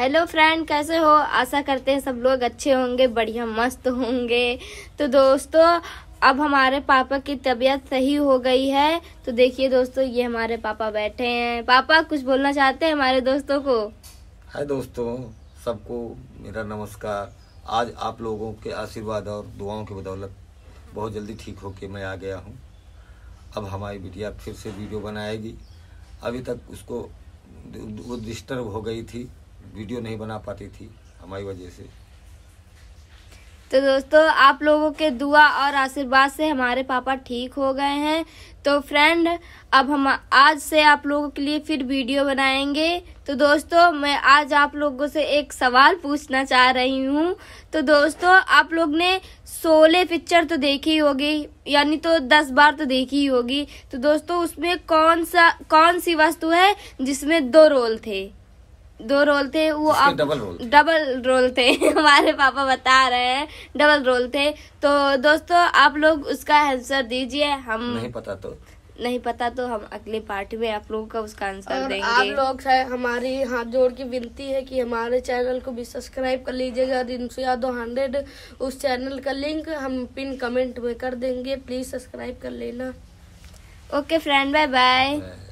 hello friend कैसे हो आशा करते हैं सब लोग अच्छे होंगे बढ़िया मस्त होंगे तो दोस्तों अब हमारे पापा की तबीयत सही हो गई है तो देखिए दोस्तों ये हमारे पापा बैठे हैं पापा कुछ बोलना चाहते हैं हमारे दोस्तों को हाय दोस्तों सबको मेरा नमस्कार आज आप लोगों के आशीर्वाद और दुआओं की बदौलत बहुत जल्दी ठीक होके मैं आ गया हूँ अब हमारी बिटिया फिर से वीडियो बनाएगी अभी तक उसको वो डिस्टर्ब हो गई थी वीडियो नहीं बना पाती थी हमारी वजह से तो दोस्तों आप लोगों के दुआ और आशीर्वाद से हमारे पापा ठीक हो गए हैं तो फ्रेंड अब हम आज से आप लोगों के लिए फिर वीडियो बनाएंगे तो दोस्तों मैं आज आप लोगों से एक सवाल पूछना चाह रही हूँ तो दोस्तों आप लोग ने सोलह पिक्चर तो देखी होगी यानी तो दस बार तो देखी होगी तो दोस्तों उसमें कौन सा कौन सी वस्तु है जिसमें दो रोल थे दो रोल थे वो अब डबल रोल डबल रोल थे हमारे पापा बता रहे हैं डबल रोल थे तो दोस्तों आप लोग उसका आंसर दीजिए हम नहीं पता तो नहीं पता तो हम अगले पार्ट में आप लोगों का उसका आंसर देंगे आप लोग हमारी हाथ जोड़ की विनती है कि हमारे चैनल को भी सब्सक्राइब कर लीजिएगा रिंसू यादव हंड्रेड उस चैनल का लिंक हम पिन कमेंट में कर देंगे प्लीज सब्सक्राइब कर लेना ओके फ्रेंड बाय बाय